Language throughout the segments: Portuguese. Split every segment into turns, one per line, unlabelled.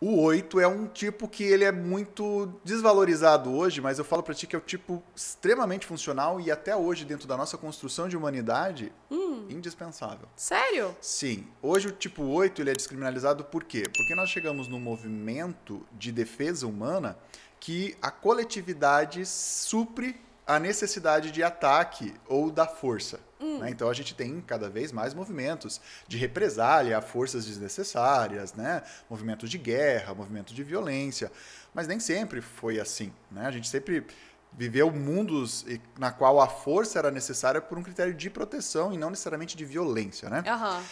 O 8 é um tipo que ele é muito desvalorizado hoje, mas eu falo para ti que é um tipo extremamente funcional e até hoje, dentro da nossa construção de humanidade, hum. indispensável. Sério? Sim. Hoje o tipo 8 ele é descriminalizado por quê? Porque nós chegamos num movimento de defesa humana que a coletividade supre a necessidade de ataque ou da força. Hum. Né? Então a gente tem cada vez mais movimentos de represália forças desnecessárias, né? movimentos de guerra, movimentos de violência. Mas nem sempre foi assim. Né? A gente sempre viveu mundos na qual a força era necessária por um critério de proteção e não necessariamente de violência. Né? Uhum.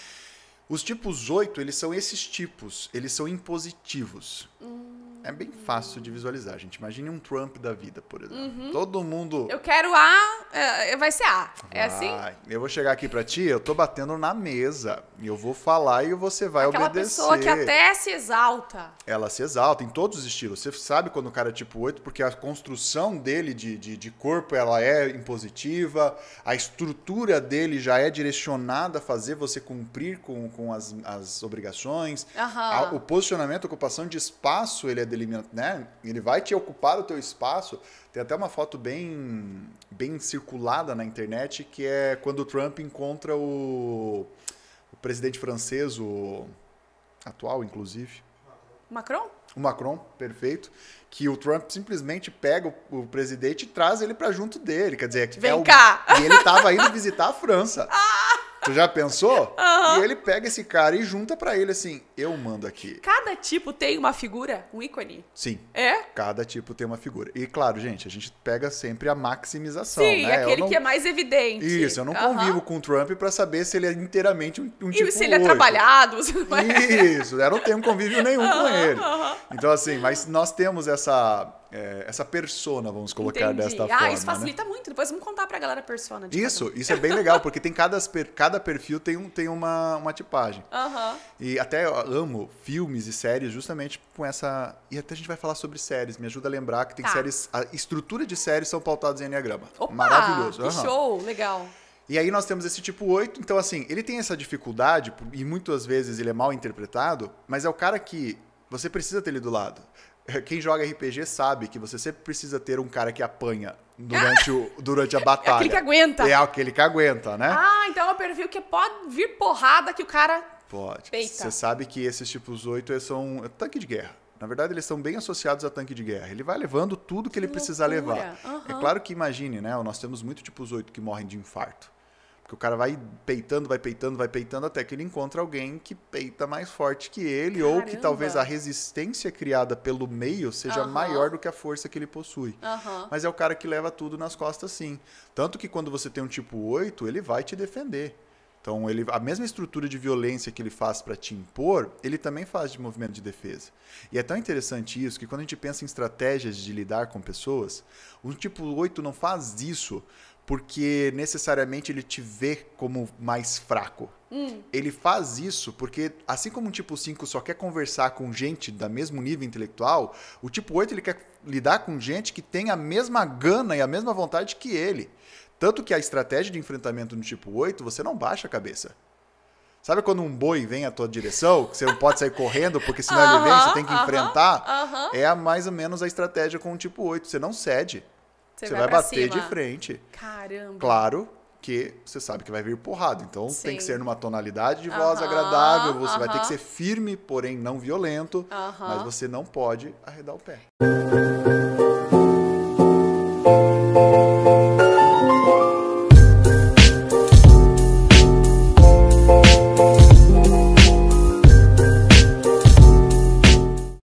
Os tipos 8, eles são esses tipos, eles são impositivos. Hum é bem fácil de visualizar, gente. Imagine um Trump da vida, por exemplo. Uhum. Todo mundo. Eu quero A, é, vai ser A. É assim? Eu vou chegar aqui para ti, eu tô batendo na mesa. Eu vou falar e você vai Aquela obedecer. Aquela pessoa que até se exalta. Ela se exalta em todos os estilos. Você sabe quando o cara é tipo 8, porque a construção dele de, de, de corpo ela é impositiva, a estrutura dele já é direcionada a fazer você cumprir com, com as, as obrigações. Uhum. A, o posicionamento, a ocupação de espaço, ele é delimitado, né? Ele vai te ocupar o teu espaço. Tem até uma foto bem, bem circulada na internet que é quando o Trump encontra o presidente francês, o atual, inclusive. Macron? O Macron, perfeito. Que o Trump simplesmente pega o, o presidente e traz ele para junto dele. Quer dizer, é vem é o, cá! E ele tava indo visitar a França. Ah! Tu já pensou? Uhum. E ele pega esse cara e junta para ele assim: eu mando aqui. Cada tipo tem uma figura, um ícone. Sim. É? Cada tipo tem uma figura. E claro, gente, a gente pega sempre a maximização. Sim, né? aquele não... que é mais evidente. Isso, eu não uhum. convivo com o Trump para saber se ele é inteiramente um, um e tipo. E se ele 8. é trabalhado. não é? Isso, eu não tenho convívio nenhum uhum, com ele. Então, assim, mas nós temos essa é, essa persona, vamos colocar Entendi. desta ah, forma. Ah, isso facilita né? muito. Depois vamos contar pra galera a persona. isso, cada... isso é bem legal, porque tem cada, cada perfil tem, um, tem uma, uma tipagem. Uhum. E até eu amo filmes e séries justamente com essa... E até a gente vai falar sobre séries. Me ajuda a lembrar que tem tá. séries... A estrutura de séries são pautadas em Enneagrama. Opa, Maravilhoso. Uhum. show, legal. E aí nós temos esse tipo 8, então assim, ele tem essa dificuldade, e muitas vezes ele é mal interpretado, mas é o cara que você precisa ter ele do lado quem joga RPG sabe que você sempre precisa ter um cara que apanha durante, ah! o, durante a batalha. É aquele que aguenta. É aquele que aguenta, né? Ah, então é o perfil que pode vir porrada que o cara. Pode. Você sabe que esses tipos 8 são tanque de guerra. Na verdade, eles são bem associados a tanque de guerra. Ele vai levando tudo que, que ele loucura. precisa levar. Uhum. É claro que imagine, né? Nós temos muito tipos 8 que morrem de infarto. Porque o cara vai peitando, vai peitando, vai peitando até que ele encontra alguém que peita mais forte que ele Caramba. ou que talvez a resistência criada pelo meio seja uhum. maior do que a força que ele possui. Uhum. Mas é o cara que leva tudo nas costas sim. Tanto que quando você tem um tipo 8, ele vai te defender. Então, ele, a mesma estrutura de violência que ele faz para te impor, ele também faz de movimento de defesa. E é tão interessante isso que quando a gente pensa em estratégias de lidar com pessoas, um tipo 8 não faz isso porque necessariamente ele te vê como mais fraco. Hum. Ele faz isso porque, assim como o tipo 5 só quer conversar com gente da mesmo nível intelectual, o tipo 8 ele quer lidar com gente que tem a mesma gana e a mesma vontade que ele. Tanto que a estratégia de enfrentamento no tipo 8, você não baixa a cabeça. Sabe quando um boi vem à tua direção, que você não pode sair correndo, porque senão uh -huh, ele vem, você tem que uh -huh, enfrentar? Uh -huh. É a, mais ou menos a estratégia com o tipo 8. Você não cede. Você, você vai, vai bater cima. de frente. Caramba. Claro que você sabe que vai vir porrada. Então Sim. tem que ser numa tonalidade de voz uh -huh, agradável, você uh -huh. vai ter que ser firme, porém não violento, uh -huh. mas você não pode arredar o pé.